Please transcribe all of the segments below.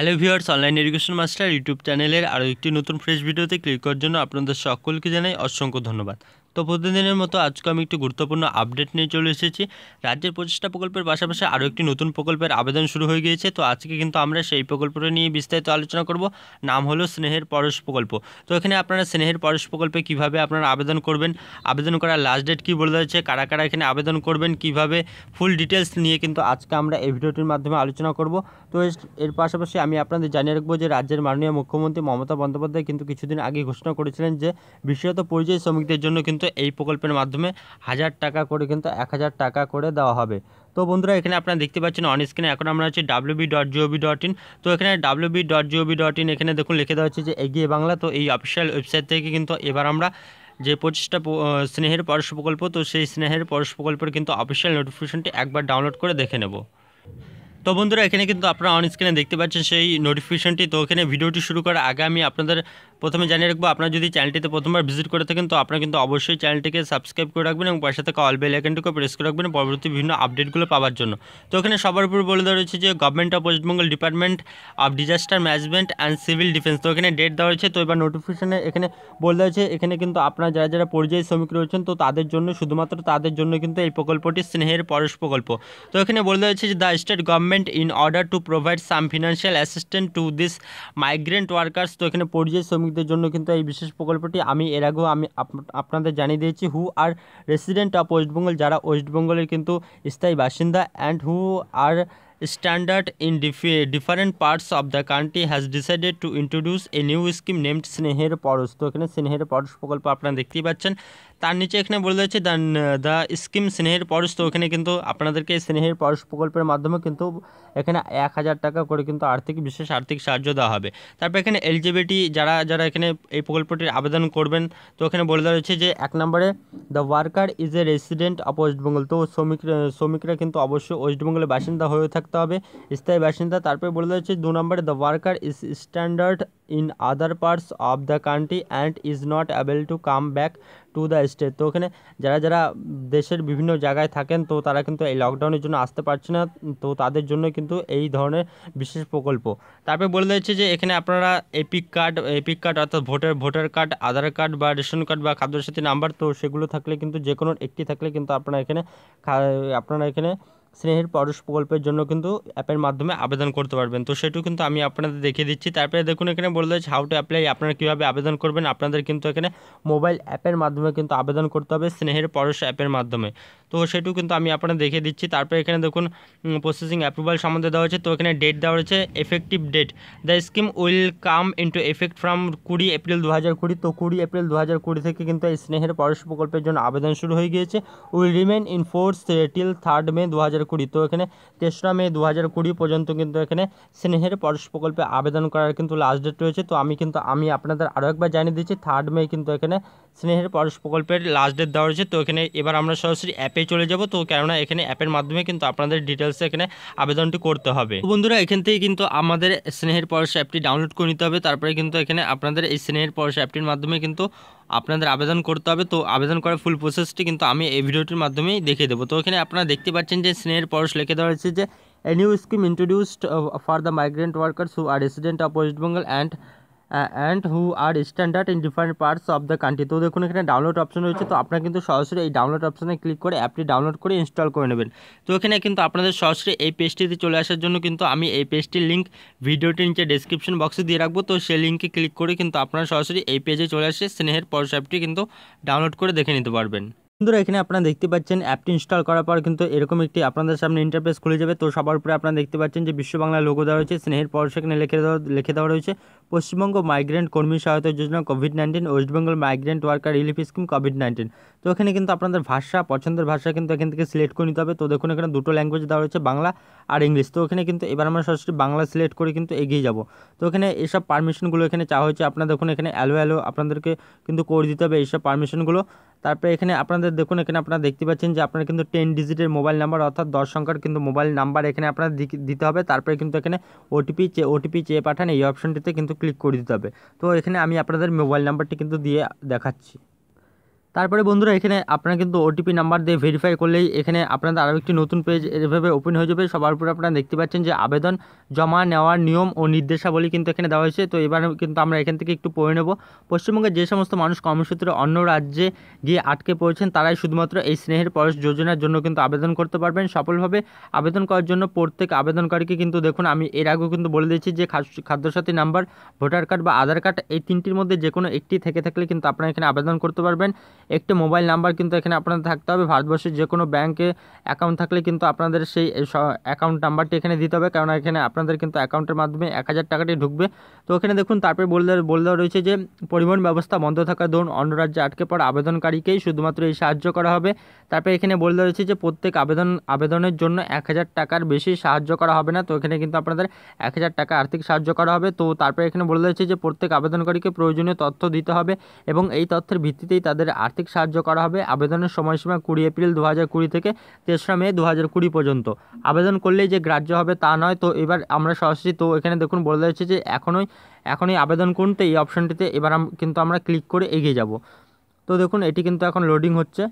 hello viewers online education master YouTube চ্যানেলের আরও একটি নতুন ফ্রেশ ভিডিওতে ক্লিক করার জন্য আপনাদের সকলকে জানাই অসংখ্য ধন্যবাদ তো প্রতিদিনের মতো আজকে আমি একটি গুরুত্বপূর্ণ আপডেট নিয়ে চলে এসেছি রাজ্যের প্রচেষ্টা প্রকল্পের পাশাপাশি আরও একটি নতুন প্রকল্পের আবেদন শুরু হয়ে গিয়েছে তো আজকে কিন্তু আমরা সেই প্রকল্পটা নিয়ে বিস্তারিত আলোচনা করব নাম হলো স্নেহের পরশ প্রকল্প তো এখানে আপনারা স্নেহের পরশ প্রকল্পে কিভাবে আপনারা আবেদন করবেন আবেদন করার লাস্ট ডেট কী বলে রয়েছে কারা কারা এখানে আবেদন করবেন কিভাবে ফুল ডিটেলস নিয়ে কিন্তু আজকে আমরা এই ভিডিওটির মাধ্যমে আলোচনা করব তো এর পাশাপাশি আমি আপনাদের জানিয়ে রাখবো যে রাজ্যের মাননীয় মুখ্যমন্ত্রী মমতা বন্দ্যোপাধ্যায় কিন্তু কিছুদিন আগে ঘোষণা করেছিলেন যে বিশেষত পরিযায়ী শ্রমিকদের জন্য কিন্তু এই প্রকল্পের মাধ্যমে হাজার টাকা করে কিন্তু এক হাজার টাকা করে দেওয়া হবে তো বন্ধুরা এখানে আপনারা দেখতে পাচ্ছেন অন স্ক্রিনে এখন আমরা হচ্ছে W B dot G O V dot in তো এখানে W B dot G O V dot in এখানে দেখুন লিখে দেওয়া হচ্ছে যে এগিয়ে বাংলা তো এই অফিসিয়াল ওয়েবসাইট থেকে কিন্তু এবার আমরা যে পঁচিশটা স্নেহের পরশ প্রকল্প তো সেই স্নেহের পরশ প্রকল্পের কিন্তু অফিসিয়াল নোটিফিকেশনটি একবার ডাউনলোড করে দেখে নেব তো বন্ধুরা এখানে কিন্তু আপনারা অন স্ক্রিনে দেখতে পাচ্ছেন সেই নোটিফিকেশনটি তো এখানে ভিডিওটি শুরু করার আগে আমি আপনাদের প্রথমে জানিয়ে রাখবো আপনারা যদি চ্যানেলটিতে প্রথমবার ভিজিট করে থাকেন তো আপনারা কিন্তু অবশ্যই চ্যানেলটিকে সাবস্ক্রাইব করে রাখবেন এবং পাশে থাকা অল বেল আইকনটিকে প্রেস করে রাখবেন পরবর্তী বিভিন্ন আপডেটগুলো পাওয়ার জন্য তো এখানে সবার উপর বলে দেওয়া রয়েছে যে government of West Bengal department of disaster management and civil defence তো এখানে ডেট দেওয়া রয়েছে তো এবার নোটিফিকেশানে এখানে বলে দেওয়া হয়েছে এখানে কিন্তু আপনারা যারা যারা পরিযায়ী শ্রমিক রয়েছেন তো তাদের জন্য শুধুমাত্র তাদের জন্য কিন্তু এই প্রকল্পটি স্নেহের পরশ প্রকল্প তো এখানে বলে দেওয়া হয়েছে যে the state government in order to provide some financial assistant to this migrant workers তো এখানে পরিযায়ী শ্রমিক শ্রমিকদের জন্য কিন্তু এই বিশেষ প্রকল্পটি আমি এর আগেও আমি আপনাদের জানিয়ে দিয়েছি who are resident of West Bengal যারা ওয়েস্টবেঙ্গলের কিন্তু স্থায়ী বাসিন্দা and who are standard in ডিফে different parts of the country has decided to introduce a new scheme named স্নেহের পরশ তো এখানে স্নেহের পরশ প্রকল্প আপনারা দেখতেই পাচ্ছেন তার নিচে এখানে বলে দিয়েছে দ্য দ্য স্কিম স্নেহের পরশ তো ওখানে কিন্তু আপনাদেরকে স্নেহের পরশ প্রকল্পের মাধ্যমে কিন্তু এখানে এক হাজার টাকা করে কিন্তু আর্থিক বিশেষ আর্থিক সাহায্য দেওয়া হবে তারপর এখানে এলজিবিটি যারা যারা এখানে এই প্রকল্পটির আবেদন করবেন তো এখানে বলে দেওয়া হয়েছে যে এক নম্বরে the worker is a resident of West Bengal তো শ্রমিক শ্রমিকরা কিন্তু অবশ্যই ওয়েস্টবেঙ্গলের বাসিন্দা হয়ে থাকতে হবে স্থায়ী বাসিন্দা তারপরে বলে দেওয়া হচ্ছে দু নম্বরে the worker is standard in other parts of the country and is not able to come back to the state তো ওখানে যারা যারা দেশের বিভিন্ন জায়গায় থাকেন তো তারা কিন্তু এই লকডাউনের জন্য আসতে পারছে না তো তাদের জন্য কিন্তু এই ধরনের বিশেষ প্রকল্প তারপরে বলে দিয়েছে যে এখানে আপনারা এপিক কার্ড এপিক কার্ড অর্থাৎ voter voter card Aadhaar card বা রেশন কার্ড বা খাদ্যসাথী নাম্বার তো সেগুলো থাকলে কিন্তু যে কোনো একটি থাকলে কিন্তু আপনারা এখানে আপনারা এখানে স্নেহের পরশ প্রকল্পের জন্য কিন্তু অ্যাপের মাধ্যমে আবেদন করতে পারবেন তো সেটু কিন্তু আমি আপনাদের দেখিয়ে দিচ্ছি তারপরে দেখুন এখানে বলে দিয়েছে হাউ টু অ্যাপ্লাই আপনারা কীভাবে আবেদন করবেন আপনাদের কিন্তু এখানে মোবাইল অ্যাপের মাধ্যমে কিন্তু আবেদন করতে হবে স্নেহের পরশ অ্যাপের মাধ্যমে তো সেটু কিন্তু আমি আপনাদের দেখিয়ে দিচ্ছি তারপরে এখানে দেখুন প্রসেসিং অ্যাপ্রুভাল সম্বন্ধে দেওয়া হয়েছে তো এখানে ডেট দেওয়া হয়েছে effective date the scheme will come into effect from কুড়ি এপ্রিল দু হাজার কুড়ি তো কুড়ি এপ্রিল দু হাজার কুড়ি থেকে কিন্তু এই স্নেহের পরশ প্রকল্পের জন্য আবেদন শুরু হয়ে গিয়েছে will remain in force till third May দু হাজার কুড়ি তো এখানে তেসরা মে দু হাজার কুড়ি পর্যন্ত কিন্তু এখানে স্নেহের পরশ প্রকল্পে আবেদন করার কিন্তু লাস্ট ডেট রয়েছে তো আমি কিন্তু আমি আপনাদের আরও একবার জানিয়ে দিচ্ছি থার্ড মে কিন্তু এখানে স্নেহের পরশ প্রকল্পের লাস্ট ডেট দেওয়া রয়েছে তো এখানে এবার আমরা সরাসরি অ্যাপে চলে যাব তো কেননা এখানে অ্যাপের মাধ্যমে কিন্তু আপনাদের ডিটেলসে এখানে আবেদনটি করতে হবে বন্ধুরা এখান থেকে কিন্তু আমাদের স্নেহের পরশ অ্যাপটি ডাউনলোড করে নিতে হবে তারপরে কিন্তু এখানে আপনাদের এই স্নেহের পরশ অ্যাপটির মাধ্যমে কিন্তু আপনাদের আবেদন করতে হবে তো আবেদন করার ফুল প্রসেসটি কিন্তু আমি এই ভিডিওটির মাধ্যমেই দেখিয়ে দেবো তো এখানে আপনারা দেখতে পাচ্ছেন যে স্নেহের পরশ লিখে দেওয়া হয়েছে যে a new scheme introduced for the migrant workers who are resident of West Bengal and and who are standard in different parts of the country তো দেখুন এখানে ডাউনলোড অপশন রয়েছে তো আপনারা কিন্তু সরাসরি এই ডাউনলোড অপশনে ক্লিক করে অ্যাপটি ডাউনলোড করে ইনস্টল করে নেবেন তো এখানে কিন্তু আপনাদের সরাসরি এই পেজটিতে চলে আসার জন্য কিন্তু আমি এই পেজটির লিঙ্ক ভিডিওটির নিচে ডিসক্রিপশন বক্সে দিয়ে রাখবো তো সেই লিঙ্কে ক্লিক করে কিন্তু আপনারা সরাসরি এই পেজে চলে আসে স্নেহের পরশ অ্যাপটি কিন্তু ডাউনলোড করে দেখে নিতে পারবেন বন্ধুরা এখানে আপনারা দেখতে পাচ্ছেন অ্যাপটি ইনস্টল করার পর কিন্তু এরকম একটি আপনাদের সামনে ইন্টারফেস খুলে যাবে তো সবার উপরে আপনারা দেখতে পাচ্ছেন যে বিশ্ব বাংলা লোগো দেওয়া রয়েছে স্নেহের পর সেখানে লিখে দেওয়া লিখে দেওয়া রয়েছে পশ্চিমবঙ্গ মাইগ্রেন্ট কর্মী সহায়তা যোজনা COVID nineteen West Bengal migrant worker relief scheme COVID nineteen তো এখানে কিন্তু আপনাদের ভাষা পছন্দের ভাষা কিন্তু এখান থেকে সিলেক্ট করে নিতে হবে তো দেখুন এখানে দুটো ল্যাঙ্গুয়েজ দেওয়া রয়েছে বাংলা আর ইংলিশ তো এখানে কিন্তু এবার আমরা সরাসরি বাংলা সিলেক্ট করে কিন্তু এগিয়ে যাব তো এখানে এইসব পারমিশনগুলো এখানে চাওয়া হয়েছে আপনারা দেখুন এখানে অ্যালো অ্যালো আপনাদেরকে কিন্তু করে দিতে হবে এইসব পারমিশনগুলো তারপরে এখানে আপনাদের দেখুন এখানে আপনারা দেখতে পাচ্ছেন যে আপনারা কিন্তু টেন ডিজিটের মোবাইল নাম্বার অর্থাৎ দশ সংখ্যার কিন্তু মোবাইল নাম্বার এখানে আপনারা দিতে হবে তারপরে কিন্তু এখানে ওটিপি চে ওটিপি চেয়ে পাঠান এই অপশনটিতে কিন্তু ক্লিক করে দিতে হবে তো এখানে আমি আপনাদের মোবাইল নাম্বারটি কিন্তু দিয়ে দেখাচ্ছি তারপরে বন্ধুরা এখানে আপনারা কিন্তু ওটিপি নাম্বার দিয়ে ভেরিফাই করলেই এখানে আপনাদের আরও একটি নতুন পেজ এভাবে ওপেন হয়ে যাবে সবার উপরে আপনারা দেখতে পাচ্ছেন যে আবেদন জমা নেওয়ার নিয়ম ও নির্দেশাবলী কিন্তু এখানে দেওয়া হয়েছে তো এবার কিন্তু আমরা এখান থেকে একটু পড়ে নেব পশ্চিমবঙ্গের যে সমস্ত মানুষ কর্মসূত্রে অন্য রাজ্যে গিয়ে আটকে পড়েছেন তারাই শুধুমাত্র এই স্নেহের পরশ যোজনার জন্য কিন্তু আবেদন করতে পারবেন সফলভাবে আবেদন করার জন্য প্রত্যেক আবেদনকারীকে কিন্তু দেখুন আমি এর আগেও কিন্তু বলে দিয়েছি যে খাদ্যসাথী নাম্বার ভোটার কার্ড বা আধার কার্ড এই তিনটির মধ্যে যে কোনো একটি থেকে থাকলে কিন্তু আপনারা এখানে আবেদন করতে পারবেন একটি মোবাইল নাম্বার কিন্তু এখানে আপনাদের থাকতে হবে ভারতবর্ষের যে কোনো ব্যাংকে অ্যাকাউন্ট থাকলে কিন্তু আপনাদের সেই অ্যাকাউন্ট নাম্বারটি এখানে দিতে হবে কারণ এখানে আপনাদের কিন্তু অ্যাকাউন্টের মাধ্যমে এক হাজার টাকাটি ঢুকবে তো এখানে দেখুন তারপরে বলে বলে দেওয়া রয়েছে যে পরিবহন ব্যবস্থা বন্ধ থাকা ধরুন অন্য রাজ্যে আটকে পড়া আবেদনকারীকেই শুধুমাত্র এই সাহায্য করা হবে তারপরে এখানে বলে দেওয়া রয়েছে যে প্রত্যেক আবেদন আবেদনের জন্য এক হাজার টাকার বেশি সাহায্য করা হবে না তো এখানে কিন্তু আপনাদের এক হাজার টাকা আর্থিক সাহায্য করা হবে তো তারপরে এখানে বলে দেওয়া যে প্রত্যেক আবেদনকারীকে প্রয়োজনীয় তথ্য দিতে হবে এবং এই তথ্যের ভিত্তিতেই তাদের আর্থিক আর্থিক সাহায্য করা হবে আবেদনের সময়সীমা কুড়ি এপ্রিল দু হাজার কুড়ি থেকে তেসরা মে দু হাজার কুড়ি পর্যন্ত আবেদন করলেই যে গ্রাহ্য হবে তা নয় তো এবার আমরা সরাসরি তো এখানে দেখুন বলে দিয়েছে যে এখনই এখনই আবেদন করুন তো এই অপশানটিতে এবার কিন্তু আমরা ক্লিক করে এগিয়ে যাব তো দেখুন এটি কিন্তু এখন লোডিং হচ্ছে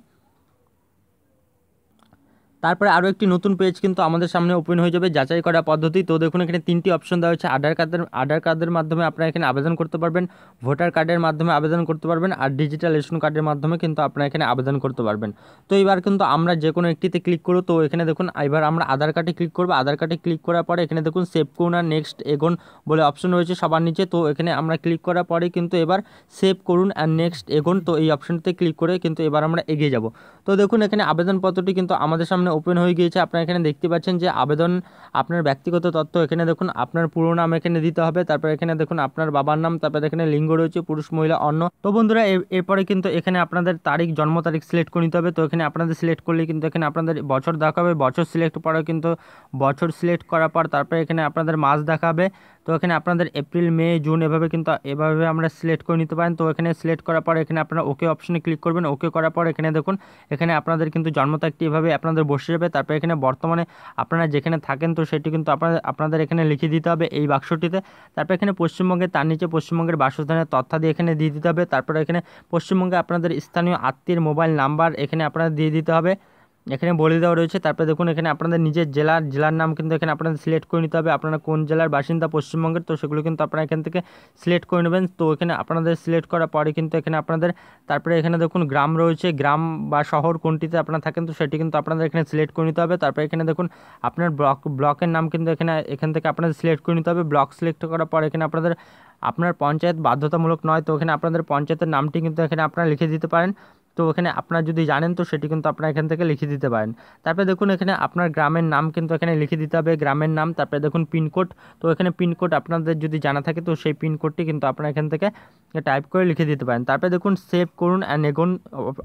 তারপরে আরও একটি নতুন পেজ কিন্তু আমাদের সামনে ওপেন হয়ে যাবে যাচাই করা পদ্ধতি তো দেখুন এখানে তিনটি অপশন দেওয়া হয়েছে আধার কার্ডের আধার কার্ডের মাধ্যমে আপনারা এখানে আবেদন করতে পারবেন ভোটার কার্ডের মাধ্যমে আবেদন করতে পারবেন আর ডিজিটাল রেশন কার্ডের মাধ্যমে কিন্তু আপনারা এখানে আবেদন করতে পারবেন তো এবার কিন্তু আমরা যে কোনো একটিতে ক্লিক করব তো এখানে দেখুন এবার আমরা আধার কার্ডে ক্লিক করবো আধার কার্ডে ক্লিক করার পরে এখানে দেখুন সেভ করুন আর নেক্সট এগোন বলে অপশন রয়েছে সবার নিচে তো এখানে আমরা ক্লিক করার পরে কিন্তু এবার সেভ করুন আর নেক্সট এগোন তো এই অপশনটিতে ক্লিক করে কিন্তু এবার আমরা এগিয়ে যাব তো দেখুন এখানে আবেদনপত্রটি কিন্তু আমাদের সামনে ওপেন হয়ে গিয়েছে আপনারা এখানে দেখতে পাচ্ছেন যে আবেদন আপনার ব্যক্তিগত তথ্য এখানে দেখুন আপনার পুরো নাম এখানে দিতে হবে তারপর এখানে দেখুন আপনার বাবার নাম তারপর এখানে লিঙ্গ রয়েছে পুরুষ মহিলা অন্য তো বন্ধুরা এরপরে কিন্তু এখানে আপনাদের তারিখ জন্ম তারিখ সিলেক্ট করে নিতে হবে তো এখানে আপনাদের সিলেক্ট করলে কিন্তু এখানে আপনাদের বছর দেখাবে বছর সিলেক্ট করা কিন্তু বছর সিলেক্ট করার পর তারপরে এখানে আপনাদের মাস দেখাবে তো এখানে আপনাদের এপ্রিল মে জুন এভাবে কিন্তু এভাবে আমরা সিলেক্ট করে নিতে পারেন তো এখানে সিলেক্ট করার পর এখানে আপনারা ওকে অপশনে ক্লিক করবেন ওকে করার পর এখানে দেখুন এখানে আপনাদের কিন্তু জন্ম তারিখটি এভাবে আপনাদের বসে যাবে তারপর এখানে বর্তমানে আপনারা যেখানে থাকেন তো সেটি কিন্তু আপনাদের আপনাদের এখানে লিখে দিতে হবে এই বাক্সটিতে তারপর এখানে পশ্চিমবঙ্গে তার নিচে পশ্চিমবঙ্গের বাসস্থানের দিয়ে এখানে দিয়ে দিতে হবে তারপরে এখানে পশ্চিমবঙ্গে আপনাদের স্থানীয় আত্মীয়ের মোবাইল নাম্বার এখানে আপনারা দিয়ে দিতে হবে এখানে বলে দেওয়া রয়েছে তারপরে দেখুন এখানে আপনাদের নিজের জেলার জেলার নাম কিন্তু এখানে আপনাদের সিলেক্ট করে নিতে হবে আপনারা কোন জেলার বাসিন্দা পশ্চিমবঙ্গের তো সেগুলো কিন্তু আপনারা এখান থেকে সিলেক্ট করে নেবেন তো এখানে আপনাদের সিলেক্ট করার পরে কিন্তু এখানে আপনাদের তারপরে এখানে দেখুন গ্রাম রয়েছে গ্রাম বা শহর কোনটিতে আপনারা থাকেন তো সেটি কিন্তু আপনাদের এখানে সিলেক্ট করে নিতে হবে তারপরে এখানে দেখুন আপনার ব্লক ব্লকের নাম কিন্তু এখানে এখান থেকে আপনাদের সিলেক্ট করে নিতে হবে ব্লক সিলেক্ট করার পর এখানে আপনাদের আপনার পঞ্চায়েত বাধ্যতামূলক নয় তো এখানে আপনাদের পঞ্চায়েতের নামটি কিন্তু এখানে আপনারা লিখে দিতে পারেন তো এখানে আপনার যদি জানেন তো সেটি কিন্তু আপনার এখান থেকে লিখে দিতে পারেন তারপরে দেখুন এখানে আপনার গ্রামের নাম কিন্তু এখানে লিখে দিতে হবে গ্রামের নাম তারপরে দেখুন পিনকোড তো এখানে পিনকোড আপনাদের যদি জানা থাকে তো সেই পিনকোডটি কিন্তু আপনারা এখান থেকে টাইপ করে লিখে দিতে পারেন তারপরে দেখুন সেভ করুন অ্যান্ড এগুন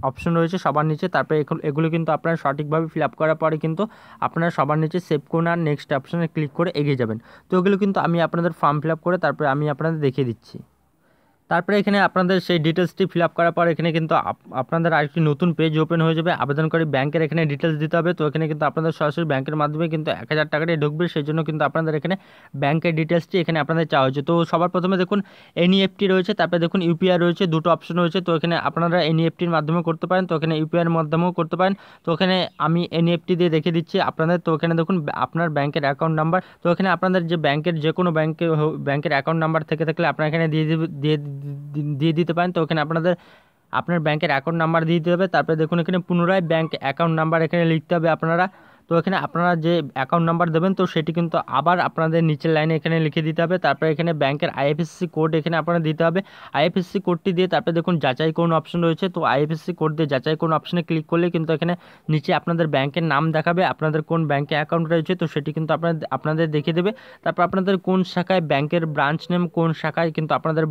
অপশন রয়েছে সবার নিচে তারপরে এগুলো কিন্তু আপনারা সঠিকভাবে ফিল আপ করার পরে কিন্তু আপনারা সবার নিচে সেভ করুন আর নেক্সট অপশানে ক্লিক করে এগিয়ে যাবেন তো এগুলো কিন্তু আমি আপনাদের ফর্ম ফিল আপ করে তারপরে আমি আপনাদের দেখিয়ে দিচ্ছি তারপরে এখানে আপনাদের সেই ডিটেলসটি ফিল আপ করার পর এখানে কিন্তু আপনাদের আরেকটি নতুন পেজ ওপেন হয়ে যাবে আবেদনকারী ব্যাংকের এখানে ডিটেলস দিতে হবে তো এখানে কিন্তু আপনাদের সরাসরি ব্যাংকের মাধ্যমে কিন্তু এক হাজার টাকাটি ঢুকবে সেই জন্য কিন্তু আপনাদের এখানে ব্যাংকের ডিটেলসটি এখানে আপনাদের চাওয়া হয়েছে তো সবার প্রথমে দেখুন এনইএফটি e রয়েছে তারপরে দেখুন ইউপিআই রয়েছে দুটো অপশন রয়েছে তো এখানে আপনারা এনইএফটির e মাধ্যমে করতে পারেন তো এখানে ইউপিআইয়ের মাধ্যমেও করতে পারেন তো এখানে আমি এনইএফটি e দিয়ে দেখে দিচ্ছি আপনাদের তো এখানে দেখুন আপনার ব্যাংকের অ্যাকাউন্ট নাম্বার তো এখানে আপনাদের যে ব্যাংকের যে কোনো ব্যাংকে ব্যাংকের অ্যাকাউন্ট নাম্বার থেকে থাকলে আপনারা এখানে দিয়ে দিয়ে দিয়ে দিতে পারেন তো ওখানে আপনাদের আপনার ব্যাংকের অ্যাকাউন্ট নাম্বার দিয়ে দিতে হবে তারপরে দেখুন এখানে পুনরায় ব্যাংক অ্যাকাউন্ট নাম্বার এখানে লিখতে হবে আপনারা তো এখানে আপনারা যে অ্যাকাউন্ট নাম্বার দেবেন তো সেটি কিন্তু আবার আপনাদের নিচের লাইনে এখানে লিখে দিতে হবে তারপরে এখানে ব্যাংকের আইএফএসসি কোড এখানে আপনারা দিতে হবে আইএফএসসি কোডটি দিয়ে তারপরে দেখুন যাচাই কোন অপশন রয়েছে তো আইএফএসসি কোড দিয়ে যাচাই কোন অপশনে ক্লিক করলে কিন্তু এখানে নিচে আপনাদের ব্যাংকের নাম দেখাবে আপনাদের কোন ব্যাংকে অ্যাকাউন্ট রয়েছে তো সেটি কিন্তু আপনাদের আপনাদের দেখিয়ে দেবে তারপর আপনাদের কোন শাখায় ব্যাংকের ব্রাঞ্চ নেম কোন শাখায় কিন্তু আপনাদের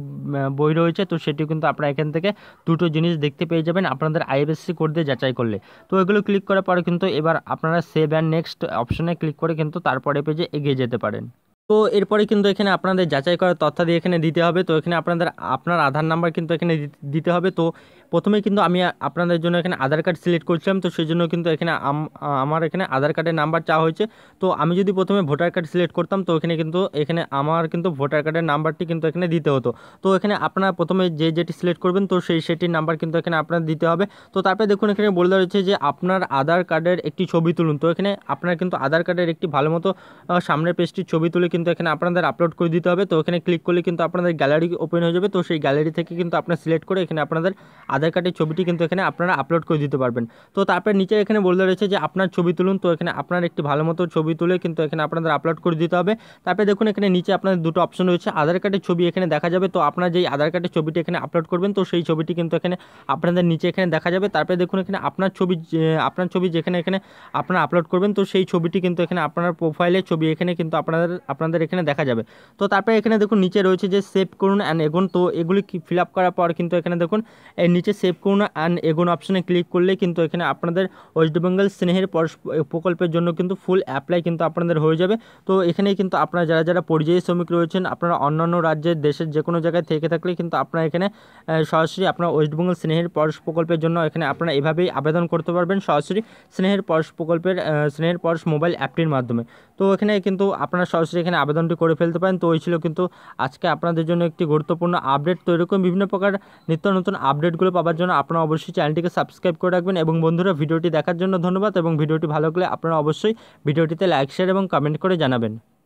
বই রয়েছে তো সেটি কিন্তু আপনারা এখান থেকে দুটো জিনিস দেখতে পেয়ে যাবেন আপনাদের আইএফএসসি কোড দিয়ে যাচাই করলে তো এগুলো ক্লিক করার পরে কিন্তু এবার আপনারা সেভ অ্যান্ড নেক্সট অপশনে ক্লিক করে কিন্তু তারপরে পেজে এগিয়ে যেতে পারেন তো এরপরে কিন্তু এখানে আপনাদের যাচাই করার তথ্য দিয়ে এখানে দিতে হবে তো এখানে আপনাদের আপনার আধার নাম্বার কিন্তু এখানে দিতে হবে তো প্রথমে কিন্তু আমি আপনাদের জন্য এখানে আধার কার্ড সিলেক্ট করছিলাম তো সেই জন্য কিন্তু এখানে আমার এখানে আধার কার্ডের নাম্বার চাওয়া হয়েছে তো আমি যদি প্রথমে ভোটার কার্ড সিলেক্ট করতাম তো এখানে কিন্তু এখানে আমার কিন্তু ভোটার কার্ডের নাম্বারটি কিন্তু এখানে দিতে হতো তো এখানে আপনারা প্রথমে যে যেটি সিলেক্ট করবেন তো সেই সেটির নাম্বার কিন্তু এখানে আপনার দিতে হবে তো তারপরে দেখুন এখানে বলে দেওয়া হয়েছে যে আপনার আধার কার্ডের একটি ছবি তুলুন তো এখানে আপনার কিন্তু আধার কার্ডের একটি ভালো মতো সামনের পেজটির ছবি তুলে কিন্তু এখানে আপনাদের আপলোড করে দিতে হবে তো এখানে ক্লিক করলে কিন্তু আপনাদের গ্যালারি ওপেন হয়ে যাবে তো সেই গ্যালারি থেকে কিন্তু আপনার সিলেক্ট করে এখানে আপনাদের আধার কার্ডের ছবিটি কিন্তু এখানে আপনারা আপলোড করে দিতে পারবেন তো তারপরে নিচে এখানে বলে রয়েছে যে আপনার ছবি তুলুন তো এখানে আপনার একটি ভালো মতো ছবি তুলে কিন্তু এখানে আপনাদের আপলোড করে দিতে হবে তারপরে দেখুন এখানে নিচে আপনাদের দুটো অপশন রয়েছে আধার কার্ডের ছবি এখানে দেখা যাবে তো আপনার যেই আধার কার্ডের ছবিটি এখানে আপলোড করবেন তো সেই ছবিটি কিন্তু এখানে আপনাদের নিচে এখানে দেখা যাবে তারপরে দেখুন এখানে আপনার ছবি আপনার ছবি যেখানে এখানে আপনারা আপলোড করবেন তো সেই ছবিটি কিন্তু এখানে আপনার প্রোফাইলের ছবি এখানে কিন্তু আপনাদের আপনাদের এখানে দেখা যাবে তো তারপরে এখানে দেখুন নিচে রয়েছে যে সেভ করুন অ্যান্ড এগুন তো এগুলি ফিল আপ করার পর কিন্তু এখানে দেখুন এর নিচে হচ্ছে সেভ করুন অ্যান্ড এগোন অপশানে ক্লিক করলে কিন্তু এখানে আপনাদের ওয়েস্টবেঙ্গল স্নেহের প্রকল্পের জন্য কিন্তু ফুল অ্যাপ্লাই কিন্তু আপনাদের হয়ে যাবে তো এখানে কিন্তু আপনারা যারা যারা পরিযায়ী শ্রমিক রয়েছেন আপনারা অন্যান্য রাজ্যের দেশের যে কোনো জায়গায় থেকে থাকলে কিন্তু আপনারা এখানে সরাসরি আপনারা ওয়েস্টবেঙ্গল স্নেহের পরশ প্রকল্পের জন্য এখানে আপনারা এভাবেই আবেদন করতে পারবেন সরাসরি স্নেহের পরশ প্রকল্পের স্নেহের পরশ মোবাইল অ্যাপটির মাধ্যমে তো এখানে কিন্তু আপনারা সরাসরি এখানে আবেদনটি করে ফেলতে পারেন তো ওই ছিল কিন্তু আজকে আপনাদের জন্য একটি গুরুত্বপূর্ণ আপডেট তো এরকম বিভিন্ন প্রকার নিত্য নতুন আপডেটগুলো পাওয়ার জন্য আপনারা অবশ্যই চ্যানেলটিকে সাবস্ক্রাইব করে রাখবেন এবং বন্ধুরা ভিডিওটি দেখার জন্য ধন্যবাদ এবং ভিডিওটি ভালো লাগলে আপনারা অবশ্যই ভিডিওটিতে লাইক শেয়ার এবং কমেন্ট করে জানাবেন